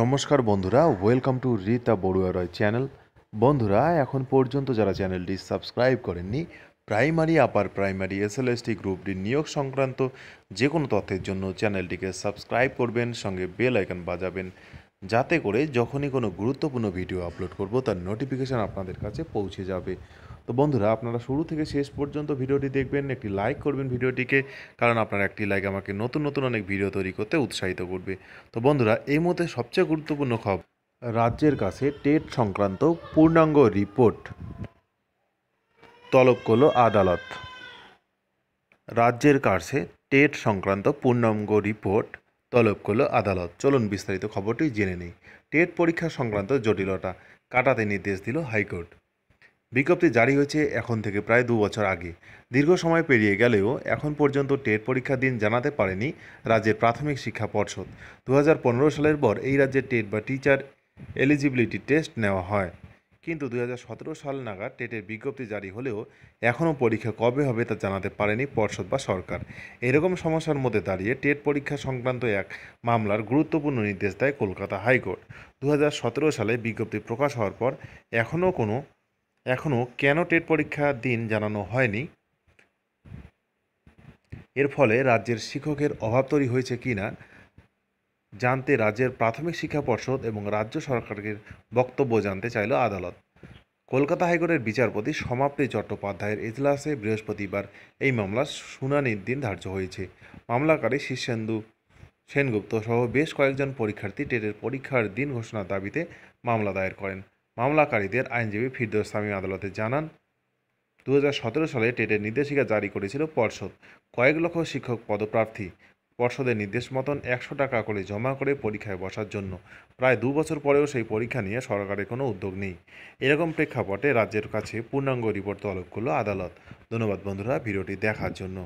নমস্কার বন্ধুরা welcome to Rita Barua Roy channel বন্ধুরা এখন পর্যন্ত যারা চ্যানেলটি সাবস্ক্রাইব করেননি প্রাইমারি আপার প্রাইমারি এসএলএসটি গ্রুপটির নিয়োগ সংক্রান্ত যে কোনো তথ্যের জন্য চ্যানেলটিকে সাবস্ক্রাইব করবেন সঙ্গে বেল আইকন বাজাবেন যাতে করে যখনই কোনো গুরুত্বপূর্ণ ভিডিও আপলোড করব তার নোটিফিকেশান আপনাদের কাছে পৌঁছে যাবে তো বন্ধুরা আপনারা শুরু থেকে শেষ পর্যন্ত ভিডিওটি দেখবেন একটি লাইক করবেন ভিডিওটিকে কারণ আপনার একটি লাইক আমাকে নতুন নতুন অনেক ভিডিও তৈরি করতে উৎসাহিত করবে তো বন্ধুরা এই মতে সবচেয়ে গুরুত্বপূর্ণ খবর রাজ্যের কাছে টেট সংক্রান্ত পূর্ণাঙ্গ রিপোর্ট তলব করল আদালত রাজ্যের কাছে টেট সংক্রান্ত পূর্ণাঙ্গ রিপোর্ট তলব করল আদালত চলুন বিস্তারিত খবরটি জেনে নেই টেট পরীক্ষা সংক্রান্ত জটিলতা কাটাতে নির্দেশ দিল হাইকোর্ট বিজ্ঞপ্তি জারি হয়েছে এখন থেকে প্রায় দু বছর আগে দীর্ঘ সময় পেরিয়ে গেলেও এখন পর্যন্ত টেট পরীক্ষা দিন জানাতে পারেনি রাজ্যের প্রাথমিক শিক্ষা পর্ষদ দু সালের পর এই রাজ্যে টেট বা টিচার এলিজিবিলিটি টেস্ট নেওয়া হয় কিন্তু দু সাল নাগাদ টেটের বিজ্ঞপ্তি জারি হলেও এখনও পরীক্ষা কবে হবে তা জানাতে পারেনি পর্ষদ বা সরকার এরকম সমস্যার মধ্যে দাঁড়িয়ে টেট পরীক্ষা সংক্রান্ত এক মামলার গুরুত্বপূর্ণ নির্দেশ দেয় কলকাতা হাইকোর্ট দু সালে বিজ্ঞপ্তি প্রকাশ হওয়ার পর এখনও কোনো এখনও কেন টেট পরীক্ষা দিন জানানো হয়নি এর ফলে রাজ্যের শিক্ষকের অভাব তৈরি হয়েছে কি না জানতে রাজ্যের প্রাথমিক শিক্ষা পর্ষদ এবং রাজ্য সরকারের বক্তব্য জানতে চাইল আদালত কলকাতা হাইকোর্টের বিচারপতি সমাপ্তি চট্টোপাধ্যায়ের এজলাসে বৃহস্পতিবার এই মামলার শুনানির দিন ধার্য হয়েছে মামলাকারী শীর্ষেন্দু সেনগুপ্ত সহ বেশ কয়েকজন পরীক্ষার্থী টেটের পরীক্ষার দিন ঘোষণার দাবিতে মামলা দায়ের করেন মামলাকারীদের আইনজীবী ফিরদৌস সামিম আদালতে জানান দু সালে টেটের নির্দেশিকা জারি করেছিল পর্ষদ কয়েক লক্ষ শিক্ষক পদপ্রার্থী পর্ষদের নির্দেশ মতন একশো টাকা করে জমা করে পরীক্ষায় বসার জন্য প্রায় দু বছর পরেও সেই পরীক্ষা নিয়ে সরকারের কোনো উদ্যোগ নেই এরকম প্রেক্ষাপটে রাজ্যের কাছে পূর্ণাঙ্গ রিপোর্ট তলব করল আদালত ধন্যবাদ বন্ধুরা ভিডিওটি দেখার জন্য